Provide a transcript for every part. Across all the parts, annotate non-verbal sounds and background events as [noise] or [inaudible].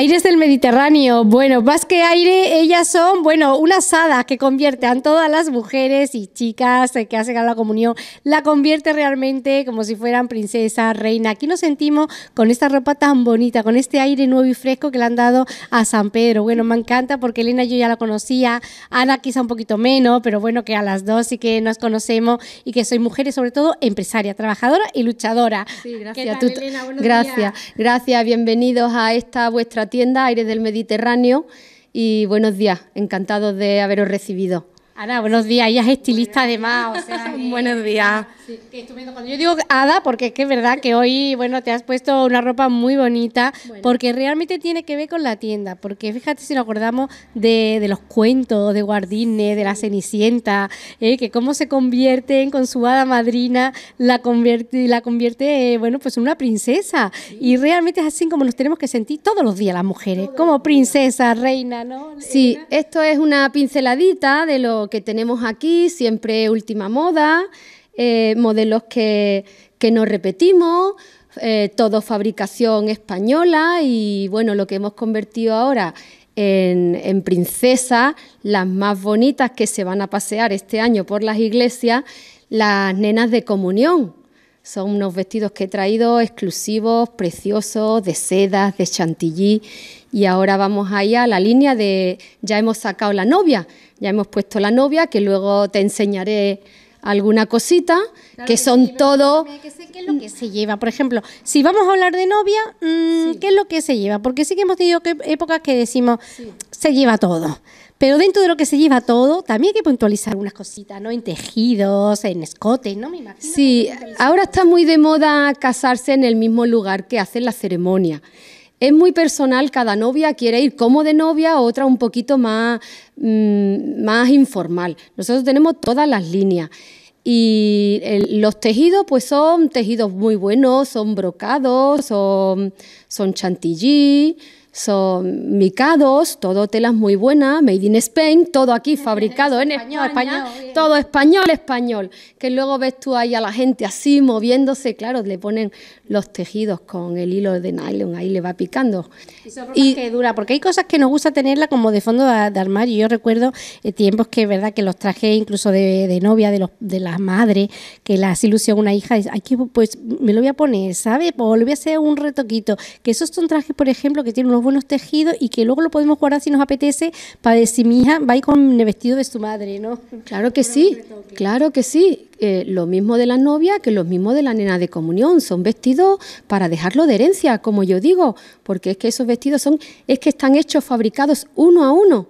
Aires del Mediterráneo. Bueno, más aire, ellas son, bueno, unas hadas que convierten todas las mujeres y chicas que hacen la comunión, la convierte realmente como si fueran princesa, reina. Aquí nos sentimos con esta ropa tan bonita, con este aire nuevo y fresco que le han dado a San Pedro. Bueno, me encanta porque Elena yo ya la conocía, Ana quizá un poquito menos, pero bueno, que a las dos sí que nos conocemos y que soy mujer y sobre todo empresaria, trabajadora y luchadora. Sí, gracias. gracias, gracias. Bienvenidos a esta vuestra tienda aire del Mediterráneo y buenos días, encantados de haberos recibido. Ana, buenos días, ella es estilista además, o sea, [laughs] buenos días yo digo hada, porque es que es verdad que hoy, bueno, te has puesto una ropa muy bonita, porque realmente tiene que ver con la tienda, porque fíjate si nos acordamos de, los cuentos de Guardine, de la Cenicienta, eh, que cómo se convierte con su hada madrina, la convierte, la convierte eh, bueno, pues en una princesa. Y realmente es así como nos tenemos que sentir todos los días las mujeres, como princesa, reina, ¿no? Sí, esto es una pinceladita de lo que tenemos aquí, siempre última moda. Eh, modelos que, que no repetimos, eh, todo fabricación española y bueno, lo que hemos convertido ahora en, princesas, las más bonitas que se van a pasear este año por las iglesias, las nenas de comunión. Son unos vestidos que he traído exclusivos, preciosos, de sedas, de chantilly. Y ahora vamos allá a la línea de ya hemos sacado la novia, ya hemos puesto la novia, que luego te enseñaré alguna cosita, que, son todo... Que ¿Qué es lo que se lleva? Por ejemplo, si vamos a hablar de novia, mm, ¿qué es lo que se lleva? Porque sí que hemos tenido épocas que decimos, se lleva todo. Pero dentro de lo que se lleva todo, también hay que puntualizar unas cositas, ¿no? En tejidos, en escotes, ¿no? Me Sí, ahora está muy de moda casarse en el mismo lugar que hacen la ceremonia. Es muy personal, cada novia quiere ir como de novia, otra un poquito más, mm, más informal. Nosotros tenemos todas las líneas. Y los tejidos, pues son tejidos muy buenos, son brocados, son chantilly, son micados, todo telas muy buenas, made in Spain, todo aquí [laughs] fabricado en español, España, todo español, español. Que luego ves tú ahí a la gente así moviéndose, claro, le ponen los tejidos con el hilo de nylon, ahí le va picando. Y, que dura, porque hay cosas que nos gusta tenerla como de fondo de, armario. Yo recuerdo eh, tiempos que, verdad, que los trajes incluso de, novia, de, los, de las madres, que las ilusión una hija, hay que, pues me lo voy a poner, ¿sabes? O le voy a hacer un retoquito. Que esos son trajes, por ejemplo, que tienen unos buenos tejidos y que luego lo podemos guardar si nos apetece para decir, mi hija va con el vestido de su madre, ¿no? Claro que sí, claro que sí. Eh, lo mismo de la novia que lo mismo de la nena de comunión. Son vestidos para dejarlo de herencia, como yo digo, porque es que esos vestidos son, es que están hechos, fabricados uno a uno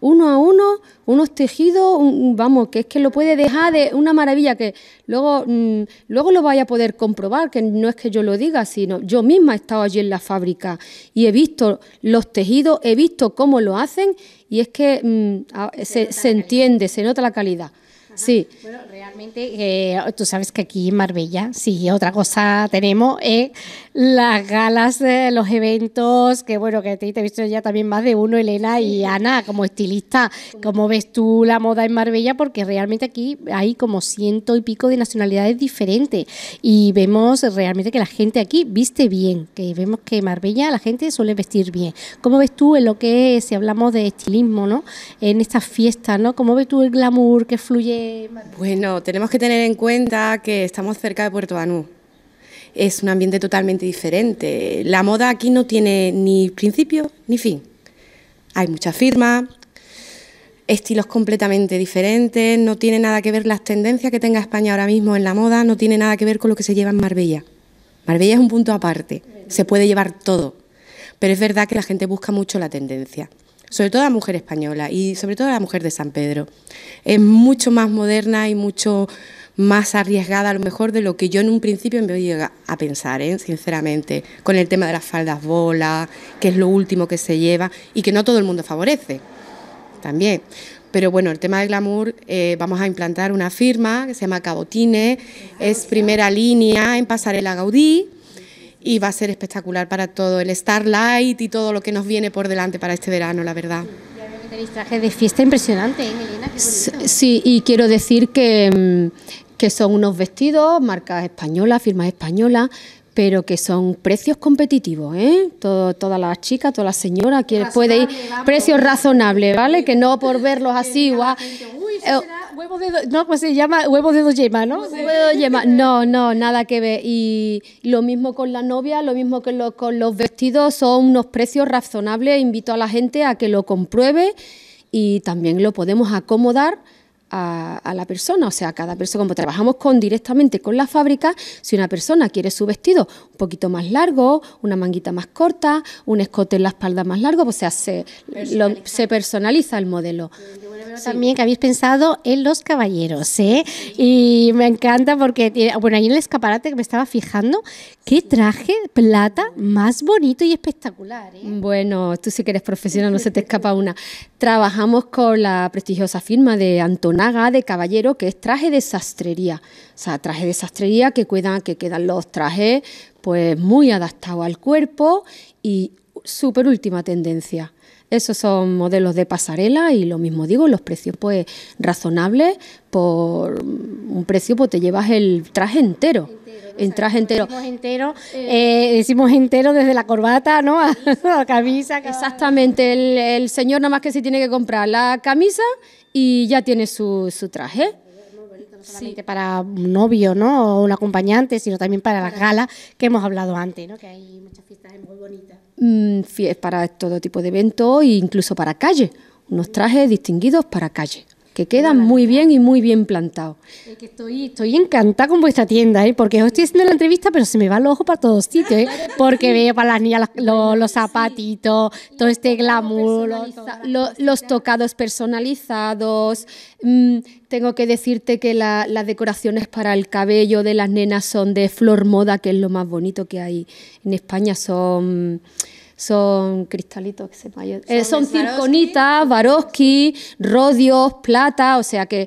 uno a uno, unos tejidos, vamos, que es que lo puede dejar de una maravilla que luego, mm, luego lo vaya a poder comprobar, que no es que yo lo diga, sino yo misma he estado allí en la fábrica y he visto los tejidos, he visto cómo lo hacen y es que mm, se, entiende, se nota la calidad. Sí. Bueno, realmente eh, tú sabes que aquí en Marbella, sí, otra cosa tenemos es eh, las galas, los eventos, que bueno, que te, he visto ya también más de uno, Elena y Ana, como estilista, ¿cómo ves tú la moda en Marbella? Porque realmente aquí hay como ciento y pico de nacionalidades diferentes y vemos realmente que la gente aquí viste bien, que vemos que Marbella la gente suele vestir bien. ¿Cómo ves tú en lo que es, si hablamos de estilismo, ¿no? En estas fiestas, ¿no? ¿Cómo ves tú el glamour que fluye? Bueno, tenemos que tener en cuenta que estamos cerca de Puerto Banús es un ambiente totalmente diferente. La moda aquí no tiene ni principio ni fin. Hay mucha firma estilos completamente diferentes, no tiene nada que ver las tendencias que tenga España ahora mismo en la moda, no tiene nada que ver con lo que se lleva en Marbella. Marbella es un punto aparte, se puede llevar todo, pero es verdad que la gente busca mucho la tendencia sobre todo la mujer española y sobre todo la mujer de San Pedro. Es mucho más moderna y mucho más arriesgada a lo mejor de lo que yo en un principio me llega a pensar, ¿eh? sinceramente, con el tema de las faldas bola... que es lo último que se lleva y que no todo el mundo favorece también. Pero bueno, el tema de glamour, eh, vamos a implantar una firma que se llama Cabotine, es primera línea en Pasarela Gaudí y va a ser espectacular para todo el Starlight y todo lo que nos viene por delante para este verano, la verdad. Tenéis traje de fiesta impresionante, ¿eh, Sí, y quiero decir que mm, que son unos vestidos, marcas españolas, firmas españolas, pero que son precios competitivos, ¿eh? todas las chicas, todas las señoras quiere, puede ir, precios razonables, ¿vale? Que no por verlos así, guau. Eh, huevo de no, pues se llama huevo de dos yemas, ¿no? Huevo de dos [laughs] No, no, nada que ver. Y lo mismo con la novia, lo mismo que con los vestidos, son unos precios razonables. Invito a la gente a que lo compruebe y también lo podemos acomodar a, la persona, o sea, cada persona, como trabajamos con directamente con la fábrica, si una persona quiere su vestido un poquito más largo, una manguita más corta, un escote en la espalda más largo, pues se, personaliza. se personaliza el modelo. También que habéis pensado en los caballeros, ¿eh? Y me encanta porque, bueno, ahí en el escaparate que me estaba fijando, qué traje plata más bonito y espectacular, ¿eh? Bueno, tú si que eres profesional, no se te escapa una. Trabajamos con la prestigiosa firma de Antonio naga de caballero, que es traje de sastrería. O sea, traje de sastrería que, cuidan, que quedan los trajes pues muy adaptados al cuerpo y súper última tendencia. Esos son modelos de pasarela y lo mismo digo, los precios pues razonables, por un precio pues te llevas el traje entero en traje entero. Decimos eh, eh, entero, desde la corbata, ¿no? [laughs] A la camisa. Exactamente, el, señor nada más que se tiene que comprar la camisa y ya tiene su, su traje. No solamente para un novio, ¿no? O un acompañante, sino también para las galas que hemos hablado antes, ¿no? Que hay muchas fiestas muy bonitas. Mm, ...es para todo tipo de eventos e incluso para calle. Unos trajes distinguidos para calle que muy bien y muy bien plantado. Estoy, encantada con vuestra tienda, ¿eh? porque estoy haciendo la entrevista, pero se me va el ojo para todos sitios, ¿eh? [laughs] porque veo para las niñas los, zapatitos, todo este glamour, los, tocados personalizados. Mm, tengo que decirte que las decoraciones para el cabello de las nenas son de flor moda, que es lo más bonito que hay en España, son son cristalitos que se mayor, eh, son, circonitas, Swarovski, rodios, plata, o sea que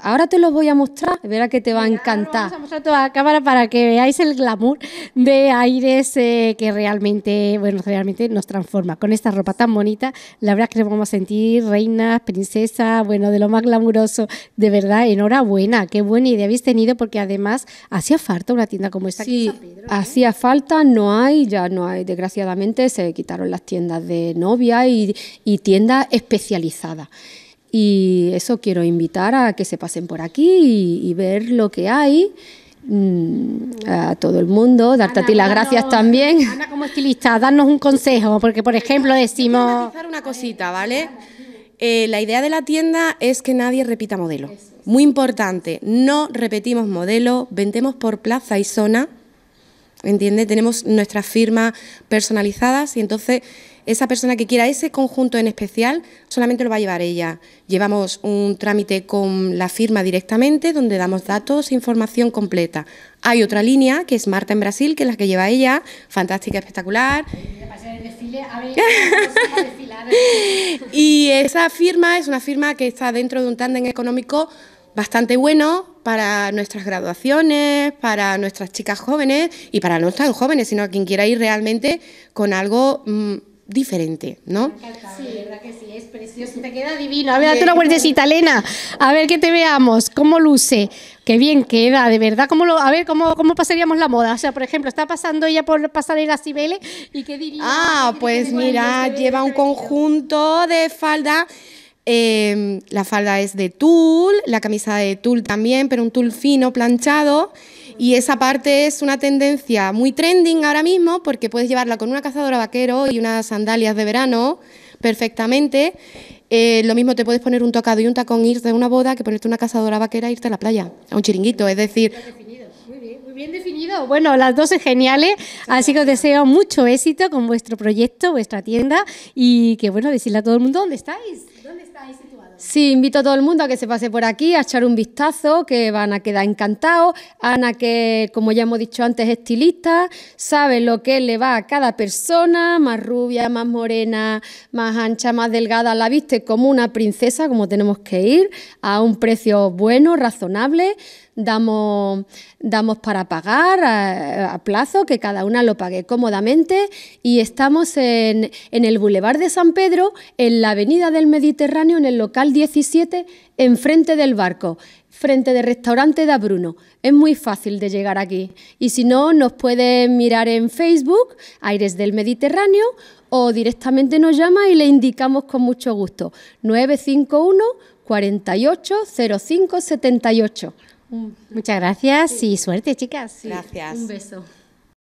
Ahora te los voy a mostrar, verá que te va a encantar. Vamos a mostrar toda la cámara para que veáis el glamour de aires eh, que realmente, bueno, realmente nos transforma. Con esta ropa tan bonita, la verdad es que nos vamos a sentir reinas, princesas, bueno, de lo más glamuroso. De verdad, enhorabuena, qué buena idea habéis tenido, porque además hacía falta una tienda como esta. Sí, ¿eh? hacía falta, no hay, ya no hay, desgraciadamente se quitaron las tiendas de novia y, y tiendas especializadas. Y eso quiero invitar a que se pasen por aquí y, ver lo que hay mm, a todo el mundo, darte a ti las gracias también. [laughs] Ana, como estilista, darnos un consejo, porque por ejemplo decimos... Una cosita, ¿vale? Eh, la idea de la tienda es que nadie repita modelo. Muy importante, no repetimos modelo, vendemos por plaza y zona. ¿entiendes? Tenemos nuestras firmas personalizadas y entonces esa persona que quiera ese conjunto en especial solamente lo va a llevar ella. Llevamos un trámite con la firma directamente donde damos datos e información completa. Hay otra línea que es Marta en Brasil, que es la que lleva ella, fantástica, espectacular. [laughs] y esa firma es una firma que está dentro de un tándem económico bastante bueno, para nuestras graduaciones, para nuestras chicas jóvenes y para no tan jóvenes, sino a quien quiera ir realmente con algo mm, diferente, ¿no? Sí, verdad que sí, es precioso, te queda divino. A ver, date una vueltecita, Elena, a ver que te veamos, cómo luce, qué bien queda, de verdad, cómo lo, a ver, cómo, cómo pasaríamos la moda. O sea, por ejemplo, está pasando ella por pasarela Cibele y qué diría. Ah, pues mira, lleva un conjunto de falda Em, la falda es de tul, la camisa de tul también, pero un tul fino, planchado. Y esa parte es una tendencia muy trending ahora mismo porque puedes llevarla con una cazadora vaquero y unas sandalias de verano perfectamente. Eh, lo mismo te puedes poner un tocado y un tacón, irte a una boda que ponerte una cazadora vaquera e irte a la playa, a un chiringuito. Es decir, bien definido. Bueno, las dos es geniales, así que os deseo mucho éxito con vuestro proyecto, vuestra tienda y que bueno, decirle a todo el mundo dónde estáis, dónde estáis situados. Sí, invito a todo el mundo a que se pase por aquí, a echar un vistazo, que van a quedar encantados. Ana, que como ya hemos dicho antes, es estilista, sabe lo que le va a cada persona, más rubia, más morena, más ancha, más delgada, la viste como una princesa, como tenemos que ir, a un precio bueno, razonable. Damos, damos para pagar a, plazo, que cada una lo pague cómodamente. Y estamos en, en el Boulevard de San Pedro, en la Avenida del Mediterráneo, en el local 17 enfrente del barco, frente del restaurante de Bruno. Es muy fácil de llegar aquí. Y si no, nos pueden mirar en Facebook, Aires del Mediterráneo, o directamente nos llama y le indicamos con mucho gusto. 951 48 Muchas gracias y suerte, chicas. Gracias. Un beso.